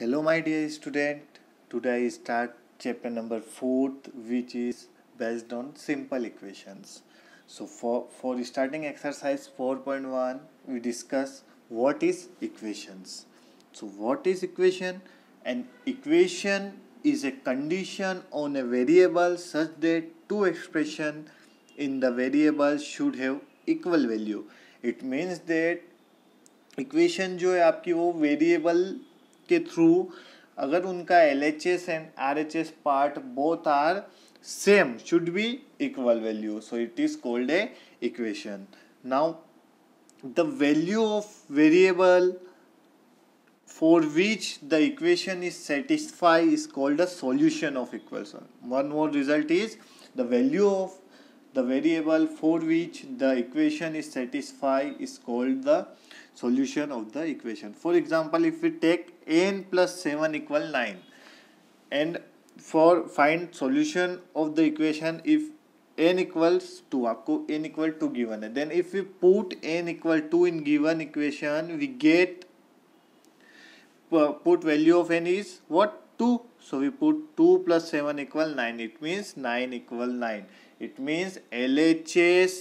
Hello my dear student today I start chapter number fourth which is based on simple equations so for for starting exercise four point one we discuss what is equations so what is equation and equation is a condition on a variable such that two expression in the variable should have equal value it means that equation जो है आपकी वो variable के through अगर उनका L H S and are H S part both are same should be equal value so it is called a equation now the value of variable for which the equation is satisfy is called a solution of equation one more result is the value of the variable for which the equation is satisfy is called the solution of the equation for example if you take n plus 7 equal 9 and for find solution of the equation if n equals 2 आपको n equal 2 given है then if we put n equal 2 in given equation we get uh, put value of n is what 2 so we put 2 plus 7 equal 9 it means 9 equal 9 it means LHS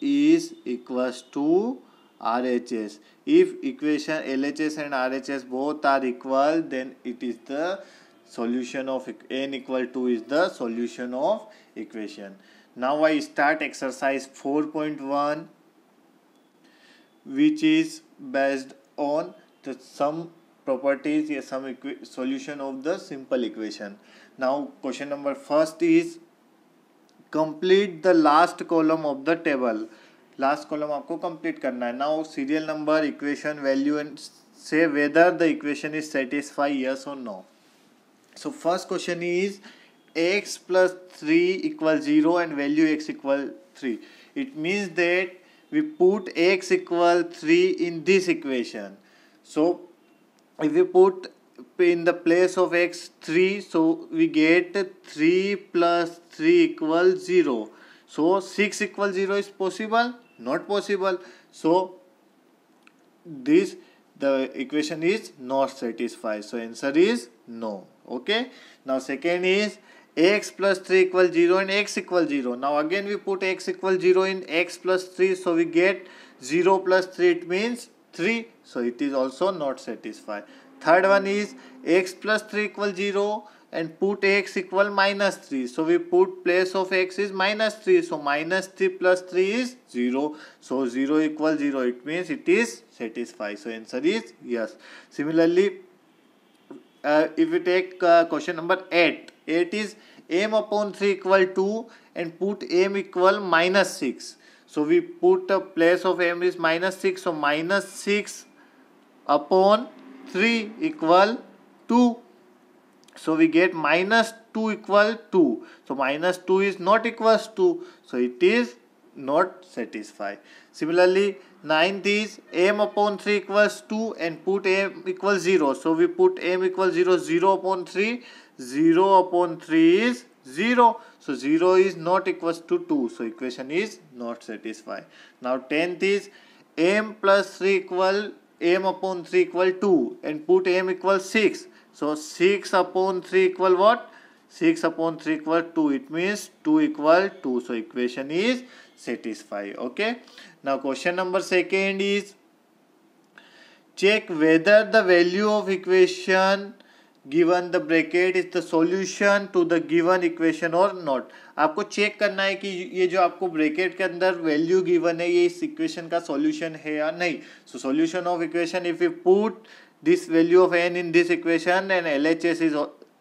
is equals to RHS. If equation LHS and RHS both are equal, then it is the solution of n equal to is the solution of equation. Now I start exercise 4.1 which is based on the properties or some solution of the simple equation. Now question number first is complete the last column of the table. Last column आपको complete करना है now serial number equation value and से whether the equation is satisfy yes और no so first question is X plus three equal zero and value X equal three it means that we put X equal three in this equation so if we put in the place of X three so we get three plus three equal zero so six equal zero is possible not possible so this the equation is not satisfied so answer is no okay now second is x plus 3 equals 0 and x equals 0 now again we put x equals 0 in x plus 3 so we get 0 plus 3 it means 3 so it is also not satisfied third one is x plus 3 equals 0 and put x equal minus 3 so we put place of x is minus 3 so minus 3 plus 3 is 0 so 0 equal 0 it means it is satisfied so answer is yes similarly uh, if we take uh, question number 8 8 is m upon 3 equal 2 and put m equal minus 6 so we put a place of m is minus 6 so minus 6 upon 3 equal 2 So we get minus 2 equal 2. So minus 2 is not equals 2. So it is not satisfied. Similarly, 9th is m upon 3 equals 2 and put m equals 0. So we put m equals 0, 0 upon 3, 0 upon 3 is 0. So 0 is not equals to 2. So equation is not satisfied. Now 10th is m plus 3 equal m upon 3 equal 2 and put m equals 6. So 6 upon 3 equal what? 6 upon 3 equal 2. It means 2 equal 2. So equation is satisfied. Okay. Now question number second is check whether the value of equation given the bracket is the solution to the given equation और not आपको check करना है कि ये जो आपको bracket के अंदर वैल्यू गिवन है ये इस इक्वेशन का सॉल्यूशन है या नहीं so solution of equation if you put this value of n in this equation and LHS is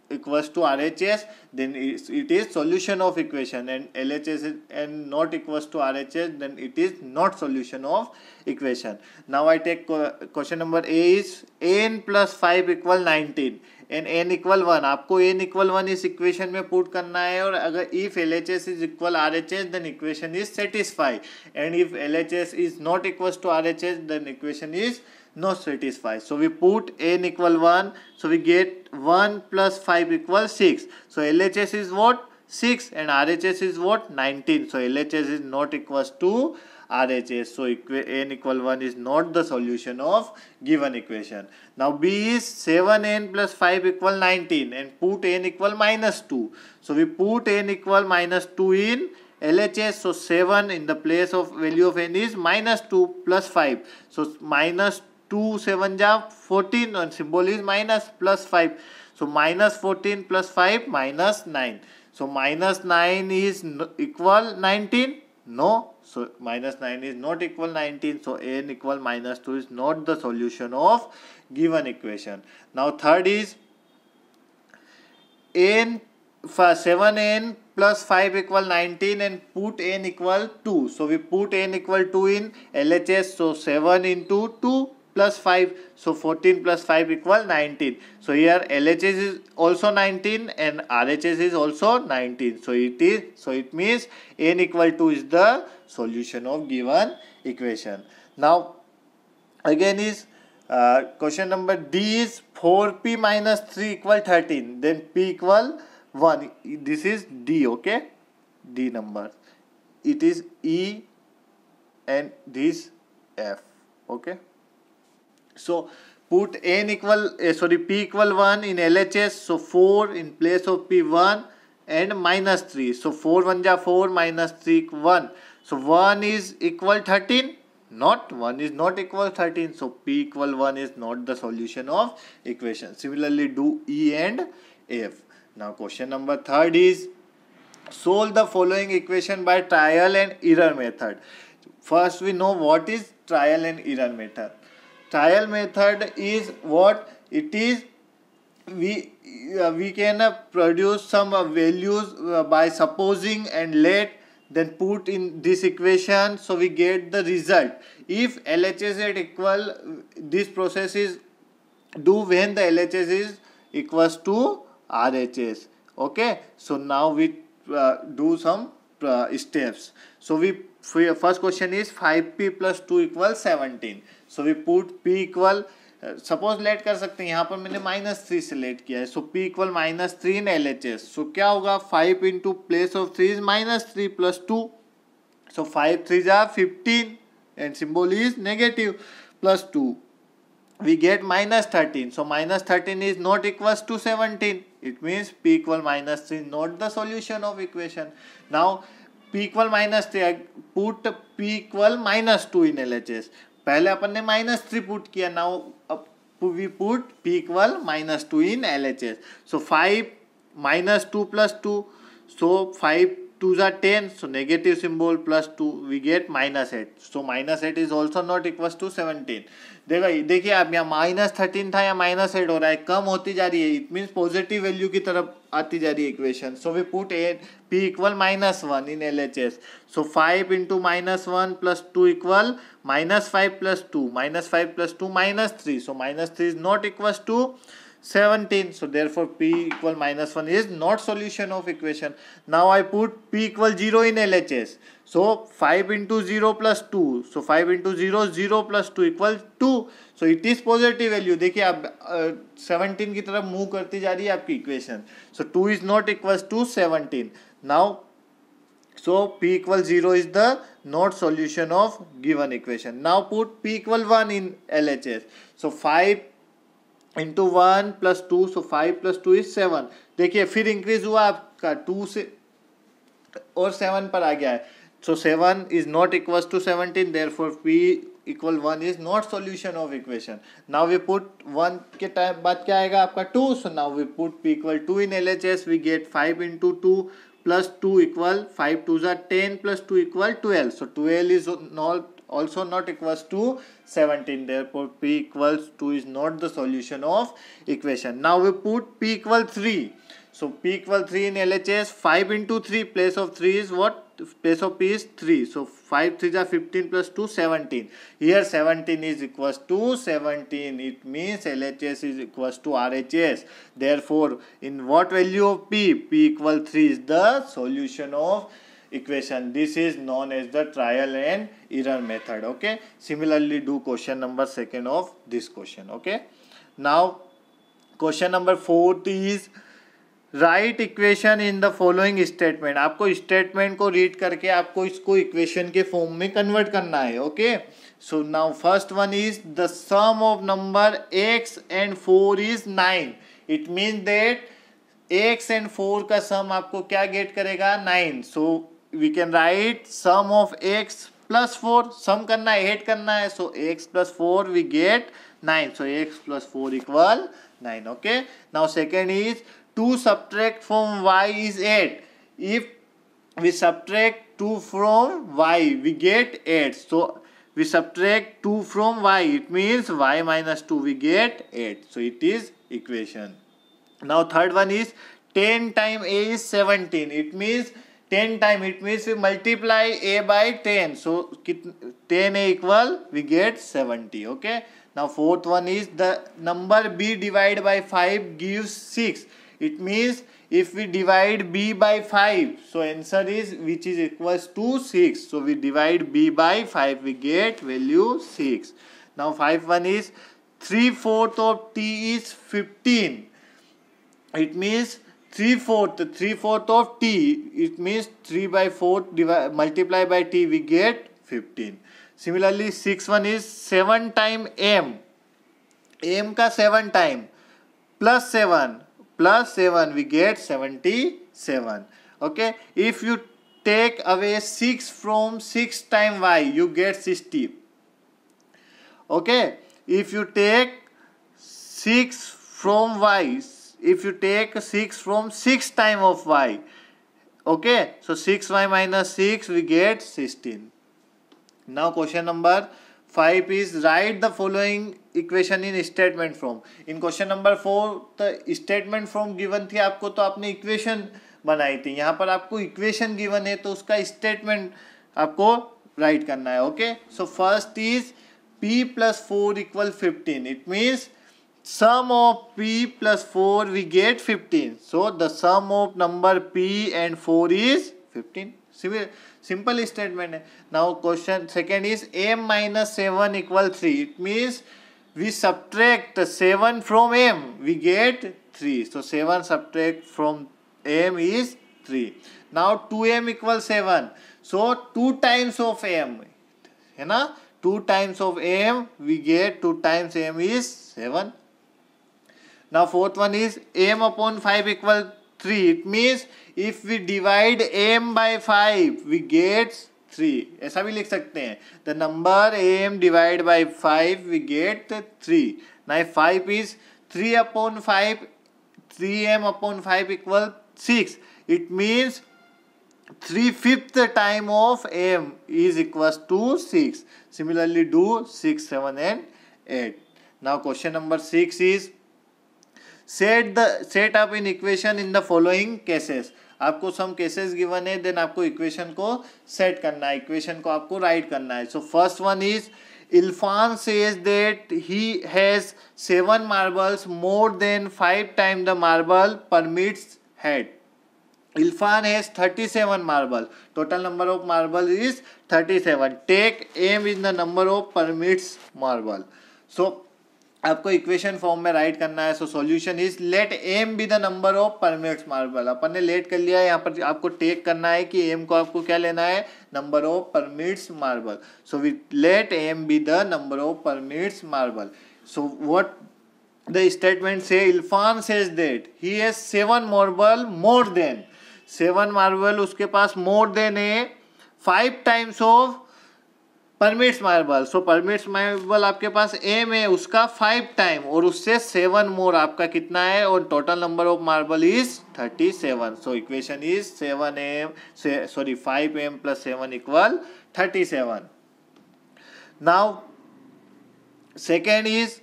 equals to RHS then it is solution of equation and LHS is n not equals to RHS then it is not solution of equation. Now I take question number A is n plus 5 equal 19 and N equal one आपको N equal one इस equation में put करना है और अगर if L H S is equal R H S then equation is satisfy and if L H S is not equal to R H S then equation is not satisfy So we put n equal 1. So we get 1 plus 5 equals 6. So LHS is what? 6 and RHS is what? 19. So LHS is not equals to RHS. So n equal 1 is not the solution of given equation. Now B is 7n plus 5 equal 19 and put n equal minus 2. So we put n equal minus 2 in LHS. So 7 in the place of value of n is minus 2 plus 5. So minus 2 7 ja 14 and symbol is minus plus 5 so minus 14 plus 5 minus 9 so minus 9 is equal 19 no so minus 9 is not equal 19 so n equal minus 2 is not the solution of given equation now third is n 7n plus 5 equal 19 and put n equal 2 so we put n equal 2 in LHS so 7 into 2 plus 5. So 14 plus 5 equal 19. So here LHS is also 19 and RHS is also 19. So it is so it means n equal to is the solution of given equation. Now again is uh, question number D is 4p minus 3 equal 13 then p equal 1 this is D okay D number it is E and this F okay so put n equal, uh, sorry, p equal 1 in LHS. So 4 in place of p1 and minus 3. So 4 1 ja 4 minus 3 1. So 1 is equal 13 not 1 is not equal 13 so p equal 1 is not the solution of equation similarly do e and f now question number third is solve the following equation by trial and error method first we know what is trial and error method trial method is what it is we uh, we can uh, produce some uh, values uh, by supposing and let then put in this equation so we get the result if LHS is equal this process is do when the LHS is equals to RHS okay so now we uh, do some uh, steps so we first question is 5p plus 2 equals 17 so we put P equal suppose let कर सकते हैं यहाँ पर मैंने minus three select किया है so P equal minus three in L H S so क्या होगा five into place of three is minus three plus two so five three जा fifteen and symbol is negative plus two we get minus thirteen so minus thirteen is not not to seventeen it means P equal minus three not the solution of equation now P equal minus three put P equal minus two in L H S पहले अपन ने minus three put किया now we put P equal minus two in L H S so five minus two plus two so five two ज़ा ten so negative symbol plus two we get minus eight so minus eight is also not equal to seventeen देखा देखिए अब यहाँ minus thirteen था या minus eight हो रहा है कम होती जा रही है इट मीन्स पॉजिटिव वैल्यू की तरफ artillery equation. So we put A, P equal minus 1 in LHS. So 5 into minus 1 plus 2 equal minus 5 plus 2. Minus 5 plus 2 minus 3. So minus 3 is not equals to 17. So therefore P equal minus 1 is not solution of equation. Now I put P equal 0 in LHS. So 5 into 0 plus 2. So 5 into 0 0 plus 2 equals 2. So it is positive value देखिए आप seventeen uh, की तरफ move करती जा रही है आपकी equation so two is not equal to seventeen now so zero is the not solution of given equation now put P equal one in L H S so five into one plus two so five plus two is seven देखिए फिर increase हुआ आपका to से और seven पर आ गया है so seven is not equal to seventeen therefore P equal one is not solution of equation now we put one के टाइम बाद क्या आएगा आपका two so now we put P equal two in L H S we get five into two plus two equal five two जो ten plus two equal twelve so twelve is not also not equals to 17 therefore p equals 2 is not the solution of equation now we put p equal 3 so p equal 3 in lhs 5 into 3 place of 3 is what base of p is 3 so 5 3 is 15 plus 2 17 here 17 is equals to 17 it means LHS is equals to RHS therefore in what value of p p equal 3 is the solution of equation this is known as the trial and error method okay similarly do question number second of this question okay now question number fourth is write equation in the following statement आपको statement को read करके आपको इसको equation के form में convert करना है okay so now first one is the sum of number X and four is nine it mean that X and four का सम आपको क्या गेट करेगा nine so we can write sum of X plus four sum करना है eight करना है so X plus four we get nine so X plus four equal nine okay now second is 2 subtract from y is 8. If we subtract 2 from y, we get 8. So, we subtract 2 from y. It means y minus 2, we get 8. So, it is equation. Now, third one is 10 times a is 17. It means 10 times, it means we multiply a by 10. So, 10a equal, we get 70. Okay. Now, fourth one is the number b divided by 5 gives 6 it means if we divide b by 5 so answer is which is equals to 6 so we divide b by 5 we get value 6 now 5 1 is 3 fourth of t is 15 it means 3 fourth 3 fourth of t it means 3 by 4 multiply by t we get 15 similarly 6 1 is 7 time m m का 7 time plus seven plus 7 we get 77 okay if you take away 6 from 6 time y you get 60 okay if you take 6 from y if you take 6 from 6 time of y okay so 6y minus 6 we get 16 now question number five is write the following equation in statement from in question number four तो statement from given थी आपको तो आपने equation बनाई थी यहाँ पर आपको इक्वेशन गिवन है तो उसका स्टेटमेंट आपको राइट करना है okay so first is P plus four equal fifteen it means sum of P plus four we get fifteen so the sum of number P and four is fifteen simple statement है now question second is M minus seven equal three it means we subtract seven from M we get three so seven subtract from M is three now two M equal seven so two times of M है ना two times of M we get two times M is seven now fourth one is M upon five equal three it means if we divide M by five वी get three ऐसा भी लिख सकते हैं the number M divide by five we get three ना five is three upon five three M upon five equal six it means three fifth time of M is equal to six similarly do six seven and eight ना question number six is set the set up in equation in the following cases आपको some cases given है then आपको equation को set करना है equation को आपको write करना है so first one is Irfan says that he has seven marbles more than five time the marble Parmit's had Irfan has thirty seven marble total number of marble is thirty seven take M is the number of Parmit's marble so आपको equation form में write करना है so solution is let M be the number of Parmit's marble अपन ने let कर लिया है यहाँ पर आपको टेक करना है कि एम को आपको क्या लेना है number of Parmit's marble so we let M be the number of Parmit's marble so what the statement से Irfan says that he has seven marble more than seven marble उसके पास मोर देन है five times of Parmit's marble so Parmit's marble आपके पास M है उसका five time और उससे सेवन मोर आपका कितना है और total number of marble is thirty seven so equation is seven M sorry five M plus seven equal thirty seven now second is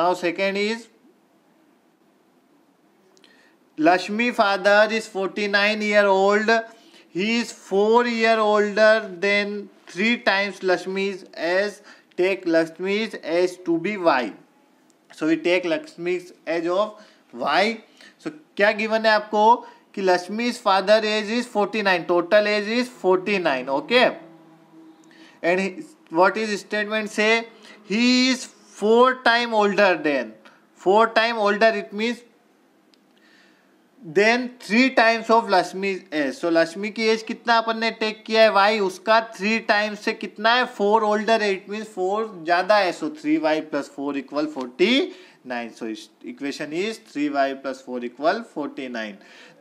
now second is Lakshmi father is forty nine year old he is four year older than three times Lakshmi age take Lakshmi age to be Y so we take Lakshmi age of Y so क्या given है आपको कि Lakshmi's father age is forty nine total age is forty nine okay and what is statement से he is four time older than four time older it means than three times of Lakshmi age so Lakshmi की age कितना अपन ने take किया है Y उसका three times से कितना है फोर ओल्डर है इट मीन फोर ज्यादा है so three Y plus four equal forty nine so equation is three Y plus four equal forty nine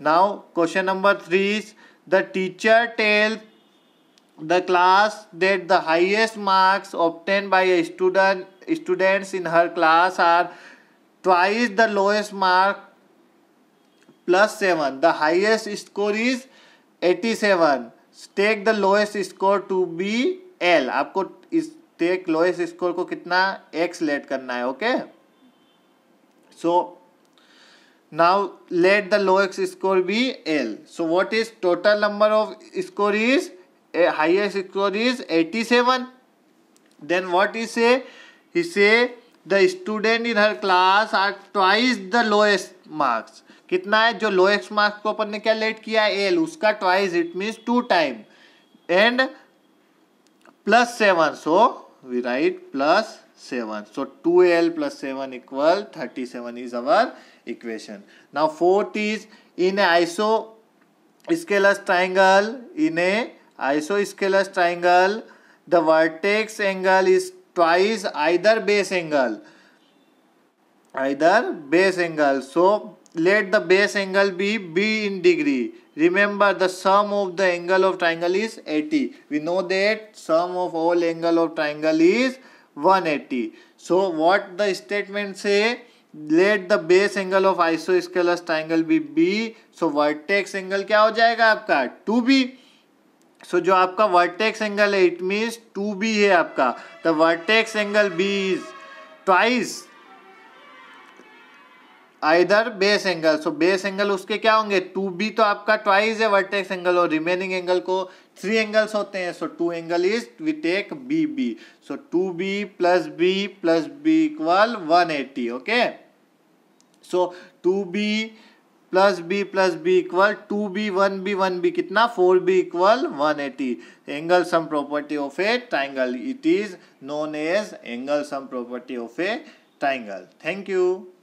now question number three is the teacher tell the class that the highest marks obtain by student students in her class are twice the lowest lowest plus 7. The highest score is 87. Take the lowest score to be L. आपको इस take lowest score को कितना x let करना है okay so now let the lowest score be L. So what is total number of score is highest score is 87. Then what he say? He say the student in her class are twice the lowest marks. कितना है जो lowest marks को अपन ने क्या late किया है L उसका twice it means two time and plus seven so we write plus seven so two L plus seven equal thirty seven is our equation now fourth is in isosceles triangle in a isosceles triangle the vertex angle is twice either base angle either base angle so let the base angle be be in degree remember the sum of the angle of triangle is 80 we know that sum of all angle of triangle is 180 so what the statement say let the base angle of isosceles triangle be b so vertex angle क्या हो जाएगा आपका 2b सो so, जो आपका vertex angle है it means two B है आपका the vertex angle B is twice either base angle so base angle उसके क्या होंगे टू बी तो आपका ट्वाइस है वर्टेक्स एंगल और रिमेनिंग एंगल को थ्री एंगल्स होते हैं so two angle is we take B B so two B plus B plus B equal one eighty okay so two B plus B plus B equal to B one B one B कितना four B equal one eighty angle sum property of a triangle it is known as angle sum property of a triangle thank you